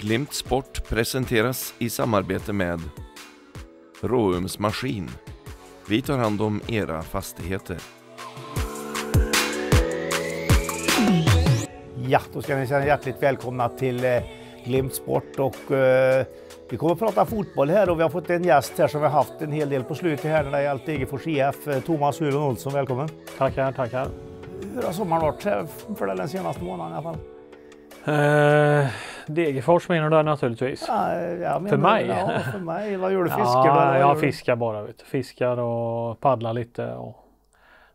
Glimt Sport presenteras i samarbete med Råums Maskin. Vi tar hand om era fastigheter. Ja, då ska ni känna hjärtligt välkomna till eh, Glimt Sport och eh, vi kommer att prata fotboll här och vi har fått en gäst här som vi har haft en hel del på slutet här när det gällt Degerfors IF. E eh, Thomas Hulon Olsson, välkommen! Tackar, tackar! Hur har sommaren varit eh, för den senaste månaden i alla fall? Uh... Degerfors menar du naturligtvis? Ja, för mig? Ja, för mig. Vad gjorde fiskar ja, du? Jag fiskar bara. Vet. Fiskar och paddlar lite. Och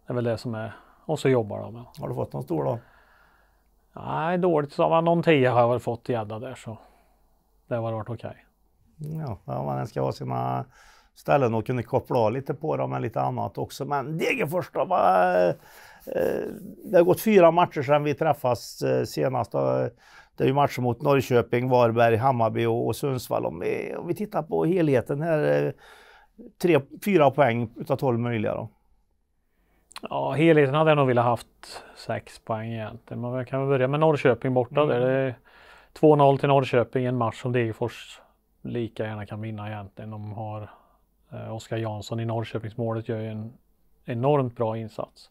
det är väl det som är. Och så jobbar de. Har du fått någon stor då? Nej, dåligt. Så, någon tia har jag väl fått gädda där så det har varit okej. Okay. Ja, om man ska ha sina ställen och kunna koppla av lite på dem med lite annat också. Men Degerfors då? Bara, eh, det har gått fyra matcher sedan vi träffas eh, senast. Det är ju matcher mot Norrköping, Varberg, Hammarby och, och Sundsvall. Om vi, om vi, tittar på helheten här, eh, tre, fyra poäng utav 12 möjliga då. Ja, helheten hade jag nog velat haft sex poäng egentligen. Men vi kan väl börja med Norrköping borta mm. där. Det är 2-0 till Norrköping, i en match som Degerfors lika gärna kan vinna egentligen. De har eh, Oskar Jansson i Norrköpingsmålet gör ju en enormt bra insats.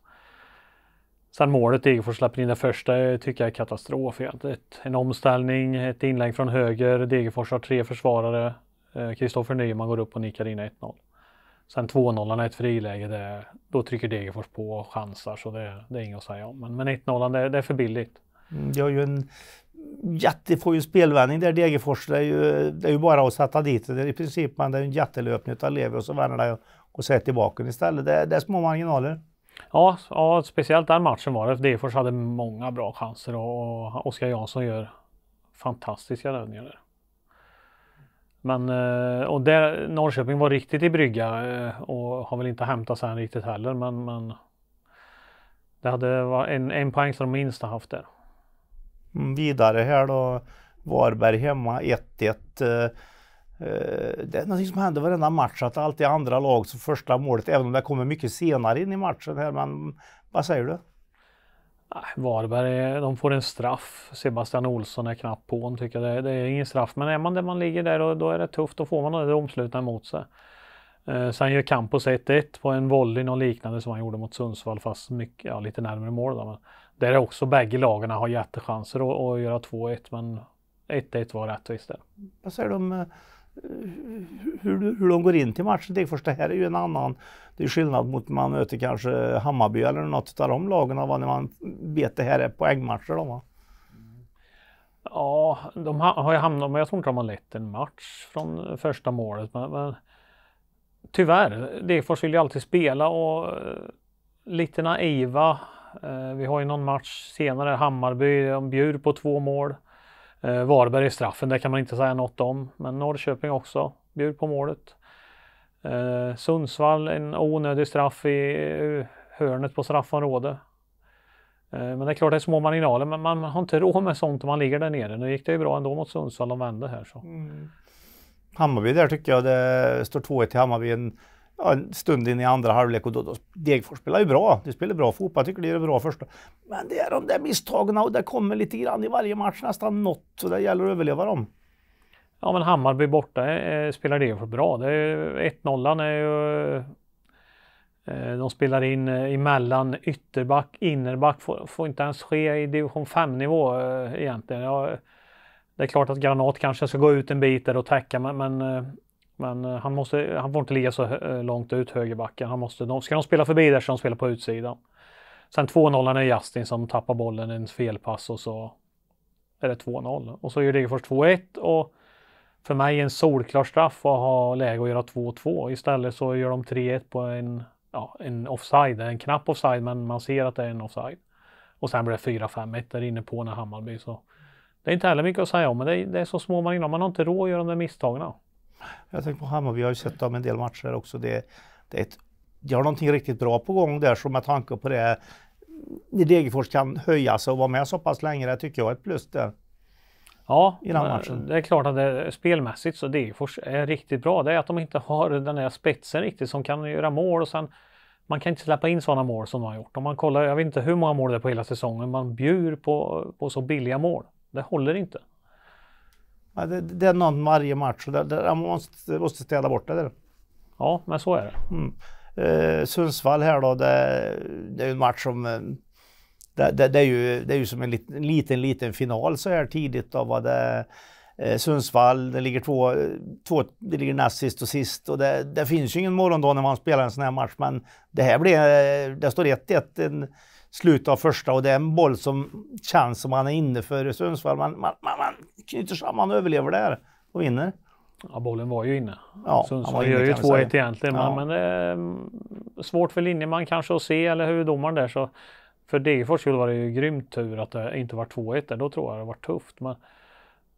Sen målet Degerfors släpper in det första eh, tycker jag är katastrof. Ett, en omställning, ett inlägg från höger. Degerfors har tre försvarare. Eh, Kristoffer Nyman går upp och nickar in 1-0. Sen 2-0 är ett friläge, det, då trycker Degerfors på och chansar så det, det är inget att säga om. Men, men 1-0 det, det, är för billigt. Mm, det har ju en jätte, får ju spelvändning där Degerfors. Det är ju, det är ju bara att sätta dit det. Är I princip man, det är en jättelöpning av Levi och så vänder det och sätter tillbaka den istället. Det, det är små marginaler. Ja, ja, speciellt den matchen var det. Degerfors hade många bra chanser och Oskar Jansson gör fantastiska räddningar där. Men eh, och där, Norrköping var riktigt i brygga eh, och har väl inte hämtat sig riktigt heller. Men, men det hade varit en, en poäng som de minst har haft där. Mm, vidare här då. Varberg hemma 1-1. Eh, det är något som händer varenda match, att det alltid är andra lag som första målet, även om det kommer mycket senare in i matchen här. Men vad säger du? Varberg, de får en straff. Sebastian Olsson är knappt på honom, tycker jag. det, är ingen straff. Men är man där man ligger där, då, då är det tufft. Då får man det omslutna emot sig. Eh, sen gör Campos 1-1 på en volley, något liknande som han gjorde mot Sundsvall, fast mycket, ja, lite närmare mål. Då, men där är också bägge lagarna har jättechanser att, att göra 2-1, men 1-1 var rättvist där. Vad säger du om eh, hur, hur de går in till matchen Degerfors. Det här är ju en annan, det är skillnad mot man möter kanske Hammarby eller något av de lagen va, när man vet det här är poängmatcher då va? Ja, de har ju hamnat, men jag tror inte de har lett en match från första målet. Men, men tyvärr, Degerfors vill ju alltid spela och eh, lite naiva. Eh, vi har ju någon match senare, Hammarby, de bjuder på två mål. Eh, Varberg straffen, det kan man inte säga något om. Men Norrköping också bjuder på målet. Eh, Sundsvall en onödig straff i eh, hörnet på straffområdet. Eh, men det är klart det är små marginaler, men man, man har inte råd med sånt om man ligger där nere. Nu gick det ju bra ändå mot Sundsvall, de vände här. Så. Mm. Hammarby där tycker jag det står 2-1 till Hammarby ja, en stund in i andra halvlek och då, då Degerfors spelar ju bra. De spelar bra fotboll. Jag tycker det är bra första. Men det är de där misstagen och det kommer lite grann i varje match nästan något. Så det gäller att överleva dem. Ja men Hammarby borta eh, eh spelar Degerfors bra. Det är 1-0 är ju... Eh, de spelar in eh, emellan ytterback, innerback. Får, får inte ens ske i division 5-nivå eh, egentligen. Jag, det är klart att Granat kanske ska gå ut en bit där och täcka men, men eh, men eh, han, måste, han får inte ligga så eh, långt ut högerbacken. Han måste, ska de spela förbi där så de spelar på utsidan. Sen 2-0 är Justin som tappar bollen i en felpass och så är det 2-0. Och så gör Degerfors 2-1 och för mig en solklar straff att ha läge att göra 2-2. Istället så gör de 3-1 på en, ja, en offside, en knapp offside, men man ser att det är en offside. Och sen blir det 4-5-1 där inne på när Hammarby. Så det är inte heller mycket att säga om, men det är, det är så små marginaler. Man har inte råd att göra de där misstagen. Jag tänker på Hammarby, vi har ju sett dem en del matcher också. Det, det är ett, de har någonting riktigt bra på gång där, så med tanke på det, när Degerfors kan höja sig och vara med så pass länge, det tycker jag är ett plus där. Ja, det är klart att det, är spelmässigt så Degerfors är riktigt bra. Det är att de inte har den där spetsen riktigt som kan göra mål och sen man kan inte släppa in sådana mål som de har gjort. Om man kollar, jag vet inte hur många mål det är på hela säsongen, man bjuder på, på så billiga mål. Det håller inte. Ja, det, det, är någon varje match och man måste, måste städa bort det där. Ja, men så är det. Mm. Eh, Sundsvall här då, det, det är en match som... Eh, det, det, är ju, det är ju som en liten, liten, liten final så här tidigt. Då, va? Det, eh, Sundsvall, det ligger två, två det ligger näst sist och sist. Och det, finns ju ingen morgondag när man spelar en sån här match, men det här blir... Eh, det står 1-1 slutet av första och det är en boll som känns som han är inne för Sundsvall. Man, man, man, man knyter samman, och överlever där och vinner. Ja, bollen var ju inne. Ja, Sundsvall gör ju 2-1 egentligen, ja. men, det ehm, är svårt för Linjeman kanske att se, eller hur domaren där. Så för Degerfors skulle var det ju grymt tur att det inte var 2-1 där. Då tror jag det var tufft. Men,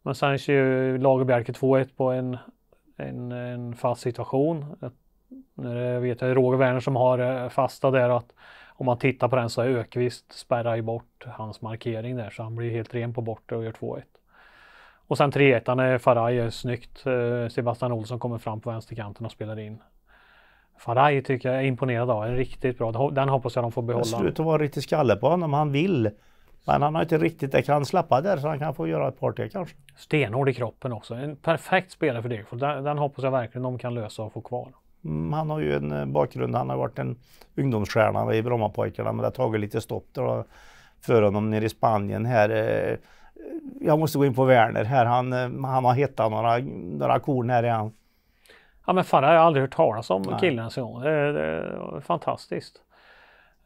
men sen kör ju Lagerbjärke 2-1 på en, en, en fast situation. När det vet jag Roger Werner som har eh, fasta där att om man tittar på den så är Ökvist spärrar ju bort hans markering där så han blir helt ren på bortre och gör 2-1. Och sen 3-1 är Faraj snyggt. Eh, Sebastian Olsson kommer fram på vänsterkanten och spelar in. Faraj tycker jag är imponerad av, en riktigt bra. Den hoppas jag de får behålla. Det att vara riktigt skalle på honom, han vill. Men han har inte riktigt, det kan släppa där så han kan få göra ett par till kanske. Stenhård i kroppen också. En perfekt spelare för Degerfors. Den, den hoppas jag verkligen de kan lösa och få kvar. Mm. han har ju en eh, bakgrund, han har varit en ungdomsstjärna i Brommapojkarna men det har tagit lite stopp då för honom nere i Spanien här. Eh, jag måste gå in på Werner här, han, eh, han har hittat några, några korn här i han. Ja men fan, jag har aldrig hört talas om Nej. killen ens en gång. Det, är fantastiskt.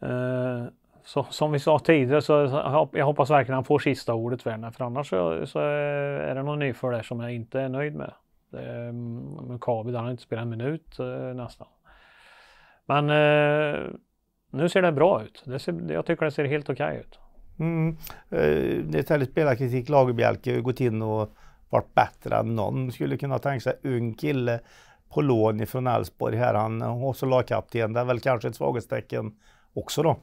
Uh... Så, som vi sa tidigare så jag hoppas verkligen han får sista ordet Werner för annars så, så är det någon nyfödd där som jag inte är nöjd med. Ehm, men Kabi, han har inte spelat en minut eh, nästan. Men eh, nu ser det bra ut. Det ser, jag tycker det ser helt okej okay ut. Mm. Eh, det är istället spelarkritik. Lagerbielke har gått in och varit bättre än någon skulle kunna tänka sig. Ung kille på lån ifrån Elfsborg här. Han har också lagkapten. Det är väl kanske ett svaghetstecken också då.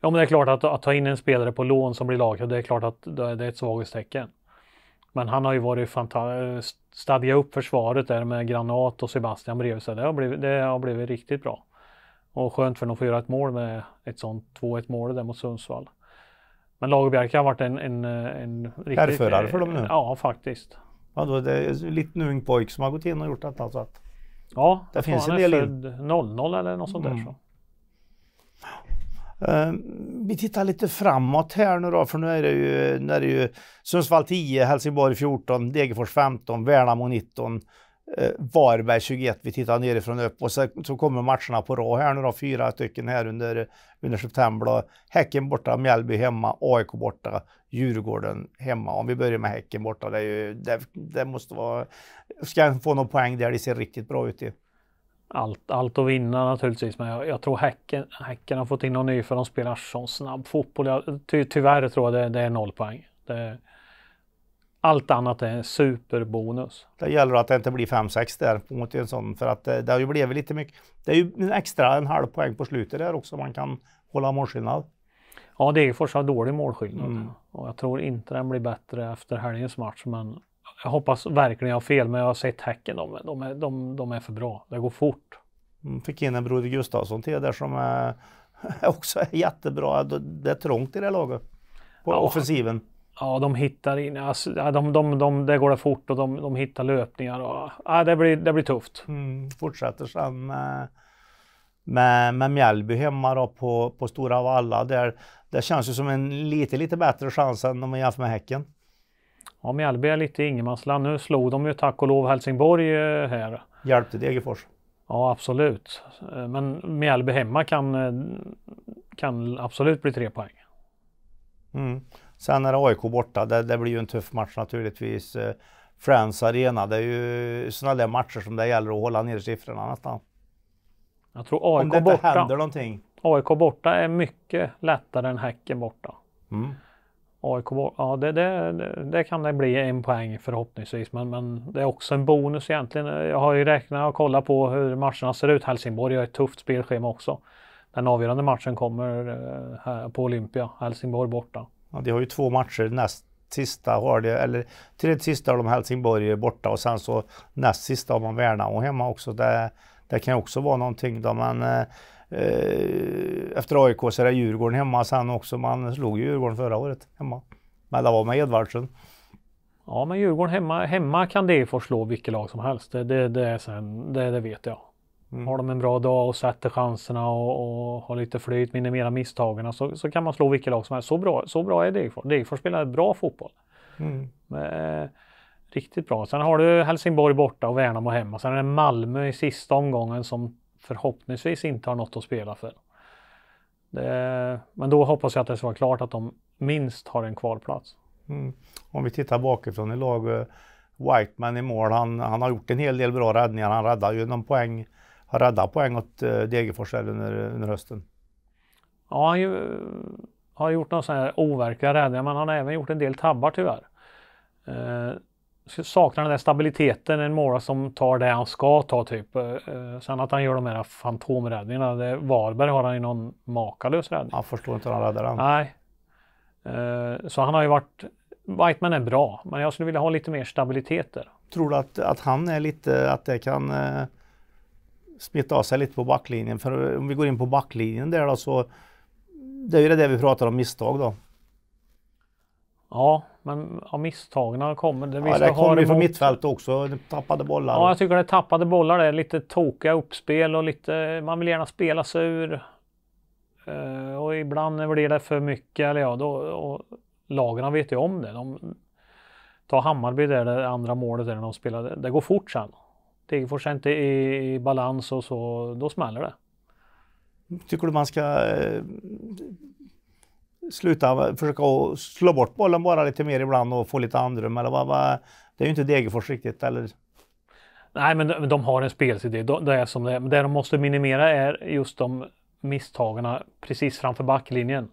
Ja, men det är klart att, att ta in en spelare på lån som blir lagkapten, det är klart att det är ett svaghetstecken. Men han har ju varit fantastisk. Eh, Stadga upp försvaret där med Granat och Sebastian bredvid sig. Det har blivit, det har blivit riktigt bra. Och skönt för dem att få göra ett mål med ett sånt 2-1 mål där mot Sundsvall. Men Lagerbjärke har varit en, en, eh, en riktig... Härförare för dem nu? Eh, ja, faktiskt. Ja, då är det en liten ung pojk som har gått in och gjort detta. Så att ja, det finns en del... 00 eller något sånt mm. där. Så. Mm. Eh, vi tittar lite framåt här nu då, för nu är det ju, nu är det ju Sundsvall 10, Helsingborg 14, Degerfors 15, Värnamo 19, eh, Varberg 21. Vi tittar nerifrån upp och så, så kommer matcherna på rad här nu då, fyra stycken här under, under september. Då. Häcken borta, Mjällby hemma, AIK borta, Djurgården hemma. Om vi börjar med Häcken borta, det, ju, det, det måste vara... Ska jag få någon poäng där, det ser riktigt bra ut i allt, allt att vinna naturligtvis, men jag, jag tror häcken, häcken har fått in någon ny för de spelar sån snabb fotboll. Jag, ty, tyvärr tror jag det, det är noll poäng. Det, allt annat är en superbonus. Det gäller att det inte blir 5-6 där mot en sån, för att det, eh, det har ju blivit lite mycket. Det är ju en extra en halv poäng på slutet där också man kan hålla målskillnad. Ja, Degerfors har dålig målskillnad mm. och jag tror inte den blir bättre efter helgens match, men jag hoppas verkligen jag har fel, men jag har sett Häcken. De, de, är, de, de är för bra. Det går fort. Mm, fick in en Broder Gustafsson till där som är, också är jättebra. Det är trångt i det laget. På ja, offensiven. Ja, de hittar in. Alltså, de, de, de, det går det fort och de, de hittar löpningar. Och, ja, det, blir, det blir tufft. Mm, fortsätter sen med, med, med Mjällby hemma då på, på Stora Valla. Där, det känns ju som en lite, lite bättre chans än om man jämför med Häcken. Ja, Mjällby är lite ingenmansland. Nu slog de ju tack och lov Helsingborg eh, här. Hjälpte Degerfors? Ja, absolut. Eh, men Mjällby hemma kan, eh, kan absolut bli tre poäng. Mm. Sen är det AIK borta. Det, det, blir ju en tuff match naturligtvis. Friends Arena, det är ju sådana där matcher som det gäller att hålla ner siffrorna nästan. Jag tror AIK Om det inte borta, händer någonting. AIK borta är mycket lättare än Häcken borta. Mm. AIK Ja, det, det, det, kan det bli en poäng förhoppningsvis, men, men det är också en bonus egentligen. Jag har ju räknat och kollat på hur matcherna ser ut. Helsingborg har ett tufft spelschema också. Den avgörande matchen kommer eh, här på Olympia, Helsingborg borta. Ja, de har ju två matcher näst sista har de, eller till det sista har de Helsingborg borta och sen så näst sista har man Värnamo hemma också. Det, det kan också vara någonting då, men eh, Eh, efter AIK så är det Djurgården hemma sen också. Man slog ju Djurgården förra året hemma. Men det var med Edvardsen. Ja, men Djurgården hemma, hemma kan Degerfors slå vilket lag som helst. Det, det, det är sen, det, det, vet jag. Mm. Har de en bra dag och sätter chanserna och, och har lite flyt, minimerar misstagen så, så kan man slå vilket lag som helst. Så bra, så bra är Degerfors. Degerfors spelar bra fotboll. Mm. Men, eh, riktigt bra. Sen har du Helsingborg borta och Värnamo hemma. Sen är det Malmö i sista omgången som förhoppningsvis inte har något att spela för. Det, men då hoppas jag att det ska vara klart att de minst har en kvalplats. Mm. Om vi tittar bakifrån i lag, eh, Whiteman i mål, han, han har gjort en hel del bra räddningar. Han räddade ju någon poäng, har räddat poäng åt eh, Degerfors under, under hösten. Ja, han ju, har gjort några sådana här overkliga räddningar, men han har även gjort en del tabbar tyvärr. Eh, saknar den där stabiliteten, en målvakt som tar det han ska ta typ. Eh, eh, sen att han gör de här fantomräddningarna. Det, Varberg har han ju någon makalös räddning. Han förstår inte hur han räddar den. Nej. Eh, så han har ju varit... Whiteman är bra, men jag skulle vilja ha lite mer stabilitet där. Tror du att, att han är lite, att det kan eh, smitta av sig lite på backlinjen? För om vi går in på backlinjen där då så, det är ju det där vi pratar om misstag då. Ja, men ja, misstagen har kommit. Det, ja, det kom ju från mittfält också. tappade bollar. Ja, jag tycker det är tappade bollar. Det är lite tokiga uppspel och lite, man vill gärna spela sig ur. Uh, eh, och ibland blir det för mycket. Eller ja, då, och lagarna vet ju om det. De, ta Hammarby där, det andra målet där de spelade. Det går fort sen. Degerfors är inte i, i balans och så, då smäller det. Tycker du man ska eh, sluta försöka slå bort bollen bara lite mer ibland och få lite andrum? Eller vad, vad, det är ju inte Degerfors riktigt. Eller? Nej, men de, de har en spelsidé. det, är som det, är. det de måste minimera är just de misstagarna precis framför backlinjen.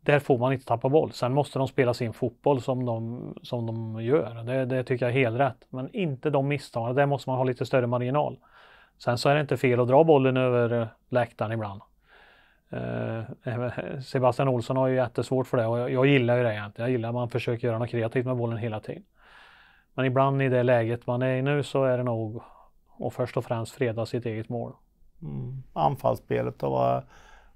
Där får man inte tappa boll. Sen måste de spela sin fotboll som de, som de gör. Det, det tycker jag är helt rätt. Men inte de misstagarna, Där måste man ha lite större marginal. Sen så är det inte fel att dra bollen över eh, läktaren ibland. Eh, eh, Sebastian Olsson har ju jättesvårt för det och jag, gillar ju det egentligen. Jag gillar att man försöker göra något kreativt med bollen hela tiden. Men ibland i det läget man är i nu så är det nog och först och främst freda sitt eget mål. Mm. Anfallsspelet då, vad,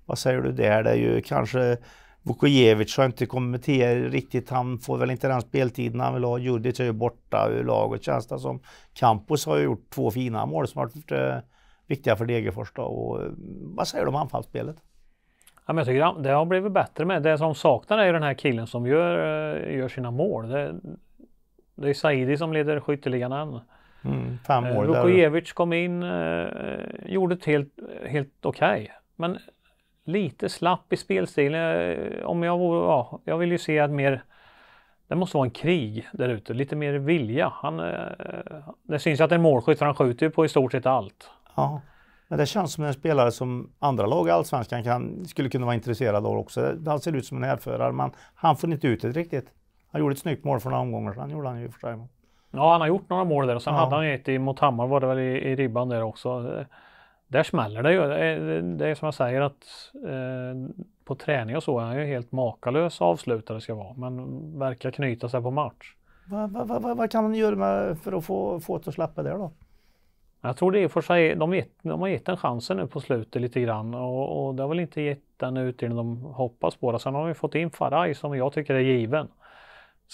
vad, säger du där? Det är ju kanske Vukojevic har inte kommit till riktigt. Han får väl inte den speltiden han vill ha. Judic är ju borta ur laget känns det som. Campos har ju gjort två fina mål som har varit eh, viktiga för Degerfors. Då. Och, vad säger du om anfallsspelet? Ja, men jag tycker det har blivit bättre med. Det som saknar är ju den här killen som gör, eh, gör sina mål. Det, det är Saidi som leder skytteligan än. Mm, fem år. Eh, Vukojevic kom in, eh, gjorde det helt, helt okej. Okay. Men lite slapp i spelstilen. Eh, om jag ja, jag vill ju se att mer det måste vara en krig där ute, lite mer vilja. Han, eh, det syns ju att det är en målskytt för han skjuter ju på i stort sett allt. Ja. Men det känns som en spelare som andra lag i Allsvenskan kan, skulle kunna vara intresserade av också. Han ser ut som en härförare, men han får inte ut det riktigt. Han gjorde ett snyggt mål för några omgångar sedan, gjorde han ju för sig. Ja, han har gjort några mål där och sen ja. hade han ett mot Hammar var det väl i, i ribban där också. Där smäller det ju. Det, det är som jag säger att eh, på träning och så är han ju helt makalös avslutare ska vara, men verkar knyta sig på match. Vad va, va, va, kan han göra för att få, få det att släppa där då? Jag tror det är för sig, de, get, de har gett den chansen nu på slutet lite grann och, och det har väl inte gett den utdelning de hoppas på. Sen har vi fått in Faraj som jag tycker är given.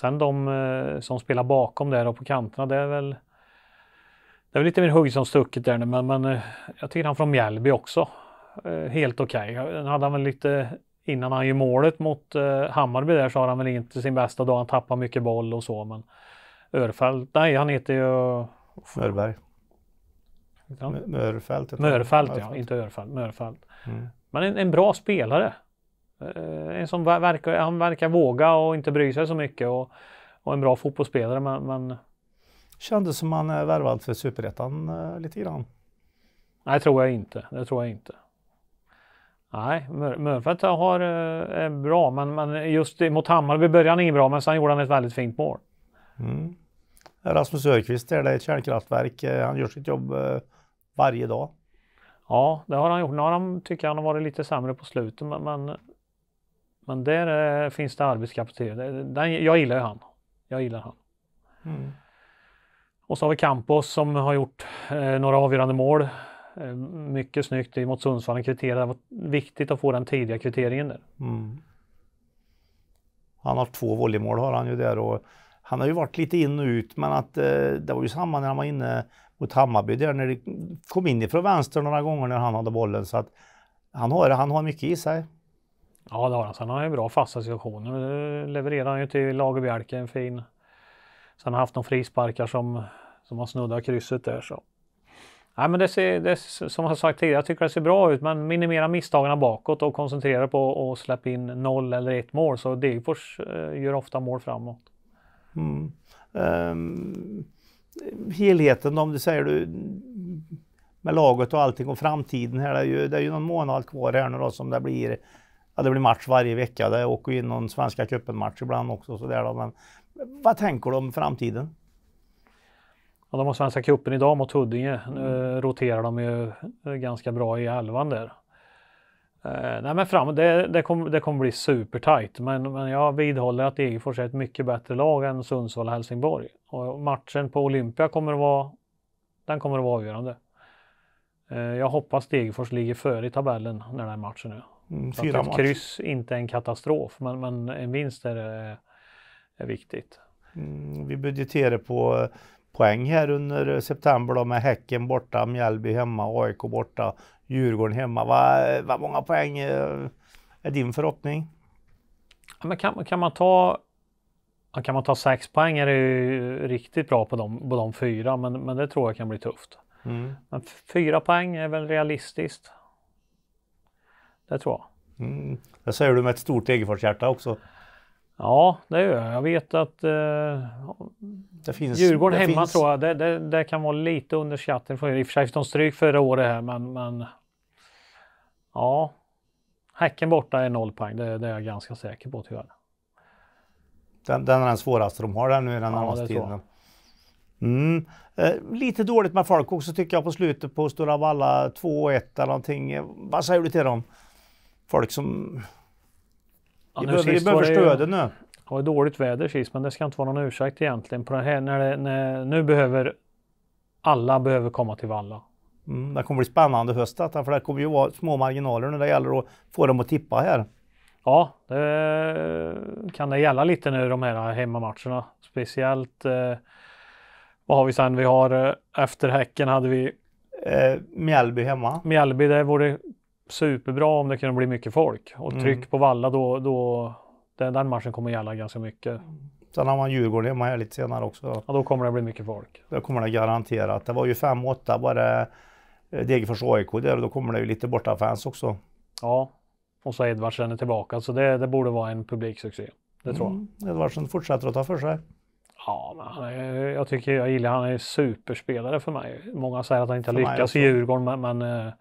Sen de eh, som spelar bakom där och på kanterna, det är väl det är väl lite mer hugg som stucket där nu, men, men eh, jag tycker han från Mjällby också. Eh, helt okej. Okay. hade han väl lite innan han gör målet mot Hammarby där så har han väl inte sin bästa dag. Han tappar mycket boll och så, men Örfeld, nej han heter ju... Örberg. Ja. Mörfält? Mörfält, ja. Inte Örfält. Mörfält. Mm. Men en, en, bra spelare. Eh, en som verkar, han verkar våga och inte bry sig så mycket och, och en bra fotbollsspelare. Men, men... Kändes som han är värvad för superettan eh, lite grann. Nej, tror jag inte. Det tror jag inte. Nej, Mörfält har, eh, är bra, men, men just mot Hammarby började han inget bra, men sen gjorde han ett väldigt fint mål. Mm. Rasmus Öqvist är det ett kärnkraftverk. Han gör sitt jobb varje dag. Ja, det har han gjort. Nu har han, tycker han har varit lite sämre på slutet, men, men, men där eh, finns det arbetskapacitet. Den, jag gillar ju han. Jag gillar han. Mm. Och så har vi Campos som har gjort eh, några avgörande mål. Eh, mycket snyggt mot Sundsvall. Han kvitterade. Det var viktigt att få den tidiga kvitteringen där. Mm. Han har två volleymål har han ju där och han har ju varit lite in och ut men att eh, det var ju samma när han var inne mot Hammarby där när det kom in ifrån vänster några gånger när han hade bollen. Så att han har, han har mycket i sig. Ja, det har han. Sen har han ju bra fasta situationer. Det levererar han ju till Lagerbielke, en fin. Sen har han haft några frisparkar som, som har snuddat krysset där. Så. Nej, men det ser, det, som jag sagt tidigare, jag tycker det ser bra ut. Men minimera misstagen bakåt och koncentrera på att släppa in noll eller ett mål. Så Degerfors eh, gör ofta mål framåt. Mm. Um helheten om du säger du med laget och allting och framtiden här. Det är ju, det är ju någon månad kvar här nu då som det blir. Ja, det blir match varje vecka. Det åker ju in någon Svenska cupen-match ibland också. Så där då. Men vad tänker du om framtiden? Ja, de har Svenska cupen idag mot Huddinge. Nu roterar de ju ganska bra i elvan där. Eh, nej men fram, det, det, kommer, det kommer bli supertight men, men jag vidhåller att Degerfors är ett mycket bättre lag än Sundsvall och Helsingborg. Och matchen på Olympia kommer att vara, den kommer att vara avgörande. Eh, jag hoppas Degerfors ligger före i tabellen när den matchen är. Mm, fyra att ett match. kryss inte är en katastrof men, men en vinst är, eh, är viktigt. Mm, vi budgeterar på poäng här under september då med Häcken borta, Mjällby hemma, AIK borta, Djurgården hemma. Vad, vad många poäng eh, är din förhoppning? men kan, kan man ta kan man ta sex poäng är det ju riktigt bra på de, på de fyra, men, men det tror jag kan bli tufft. Mm. Men fyra poäng är väl realistiskt. Det tror jag. Mm. Det säger du med ett stort Degerforshjärta också. Ja, det gör jag. Jag vet att eh, det finns, Djurgården det hemma finns... tror jag, det, det, det, kan vara lite under skatten. I och för sig fick de stryk förra året här, men, men ja. Häcken borta är noll poäng, det, det, är jag ganska säker på tyvärr. Den, den är den svåraste de har där nu i den ja, närmaste tiden. Mm. Eh, lite dåligt med folk också tycker jag på slutet på Stora Valla 2-1 eller någonting. Eh, vad säger du till dem? Folk som Ja, vi behöver, vi behöver stöden nu. Det var dåligt väder sist men det ska inte vara någon ursäkt egentligen. På det här, när, det, när nu behöver alla behöver komma till valla. Mm, det kommer bli spännande höst detta för det kommer ju vara små marginaler när det gäller att få dem att tippa här. Ja, det kan det gälla lite nu de här hemmamatcherna. Speciellt eh, vad har vi sen? Vi har eh, efter Häcken hade vi eh, Mjällby hemma. Mjällby, det vore superbra om det kunde bli mycket folk och mm. tryck mm. på Valla då, då den, den matchen kommer gälla ganska mycket. Sen har man Djurgården hemma här lite senare också. Ja, då kommer det bli mycket folk. Det kommer det garanterat. Det var ju 5-8 bara eh, Degerfors AIK där och då kommer det ju lite bortafans också. Ja, och så Edvardsen är tillbaka så det, det borde vara en publiksuccé. Det tror mm. jag. Edvardsen fortsätter att ta för sig. Ja, men han är, jag tycker jag gillar han är superspelare för mig. Många säger att han inte har lyckats i Djurgården men, men eh,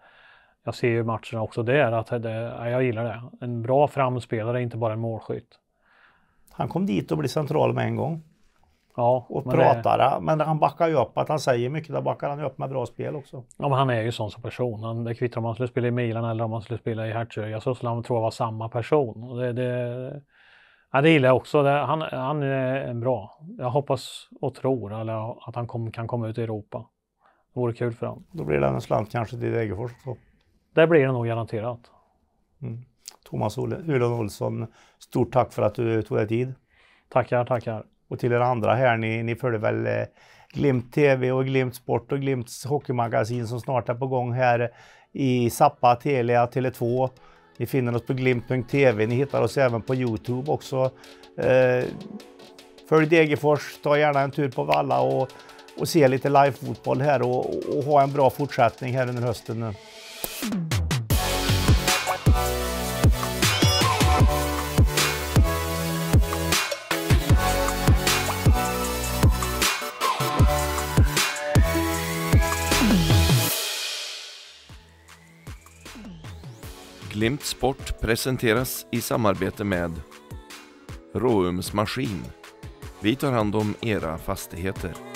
jag ser ju matcherna också där att det, jag gillar det. En bra framspelare, inte bara en målskytt. Han kom dit och blev central med en gång. Ja, och men pratade, det... men han backar ju upp. Att han säger mycket, där backar han ju upp med bra spel också. Ja, men han är ju sån som person. Han, det kvittar om han skulle spela i Milan eller om han skulle spela i Hertsö, jag skulle han tror jag vara samma person. Och det, det, ja, det gillar jag också. Det, han, han är bra. Jag hoppas och tror eller, att han kom, kan komma ut i Europa. Det vore kul för honom. Då blir det en slant kanske till Degerfors. Så. Det blir det nog garanterat. Mm. Thomas Ulan Olsson, stort tack för att du tog dig tid. Tackar, tackar. Och till er andra här, ni, ni följer väl eh, Glimt TV och Glimt Sport och Glimts Hockeymagasin som snart är på gång här i Zappa, Telia, Tele2. Ni finner oss på glimt.tv. Ni hittar oss även på Youtube också. Eh, följ Degerfors, ta gärna en tur på Valla och, och se lite live-fotboll här och, och, och ha en bra fortsättning här under hösten. Nu. Glimt Sport presenteras i samarbete med Råumsmaskin. Vi tar hand om era fastigheter.